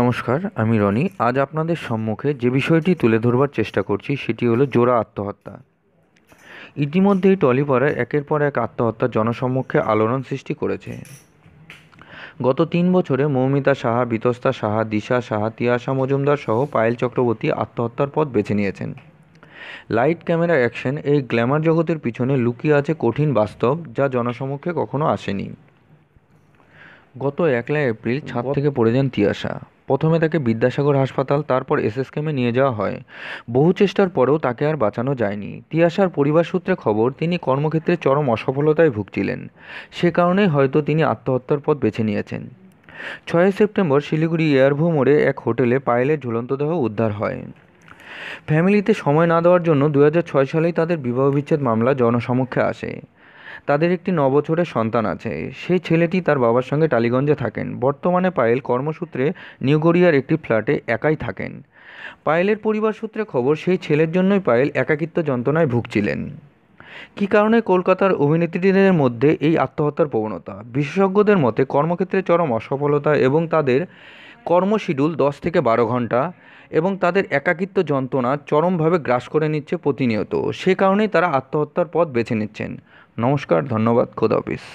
নমস্কার আমি রনি আজ আপনাদের সম্মুখে যে বিষয়টি তুলে ধরবার চেষ্টা করছি সেটি হলো জোড়া আত্মহত্যা ইতিমধ্যেই টলিপাড়ার একের পর এক আত্মহত্যা জনসম্মুখে আলোড়ন সৃষ্টি করেছে গত তিন বছরে মৌমিতা সাহা বিতস্তা সাহা দিশা সাহা তিয়াশা মজুমদার সহ পায়েল চক্রবর্তী আত্মহত্যার পথ বেছে নিয়েছেন লাইট ক্যামেরা অ্যাকশন এই গ্ল্যামার জগতের পিছনে লুকিয়ে আছে কঠিন বাস্তব যা জনসমক্ষে কখনো আসেনি গত একলা এপ্রিল ছাদ থেকে পড়ে যান তিয়াশা প্রথমে তাকে বিদ্যাসাগর হাসপাতাল তারপর এসএসকেমে নিয়ে যাওয়া হয় বহু চেষ্টার পরেও তাকে আর বাঁচানো যায়নি তিয়াসার পরিবার সূত্রে খবর তিনি কর্মক্ষেত্রে চরম অসফলতায় ভুগছিলেন সে কারণেই হয়তো তিনি আত্মহত্যার পথ বেছে নিয়েছেন ছয় সেপ্টেম্বর শিলিগুড়ি এয়ারভো মোড়ে এক হোটেলে পায়েলের ঝুলন্ত দেহ উদ্ধার হয় ফ্যামিলিতে সময় না দেওয়ার জন্য দু সালেই তাদের বিবাহ বিচ্ছেদ মামলা জনসমক্ষে আসে তাদের একটি নবছরের সন্তান আছে সেই ছেলেটি তার বাবার সঙ্গে টালিগঞ্জে থাকেন বর্তমানে পায়েল কর্মসূত্রে নিউগড়িয়ার একটি ফ্ল্যাটে একাই থাকেন পায়েলের পরিবার সূত্রে খবর সেই ছেলের জন্যই পায়েল একাকিত্ব যন্ত্রণায় ভুগছিলেন কি কারণে কলকাতার অভিনেত্রীদের মধ্যে এই আত্মহত্যার প্রবণতা বিশেষজ্ঞদের মতে কর্মক্ষেত্রে চরম অসফলতা এবং তাদের কর্ম শিডিউল দশ থেকে বারো ঘন্টা এবং তাদের একাকিত্ব যন্ত্রণা চরমভাবে গ্রাস করে নিচ্ছে প্রতিনিয়ত সে কারণেই তারা আত্মহত্যার পথ বেছে নিচ্ছেন নমস্কার ধন্যবাদ খোদাফিস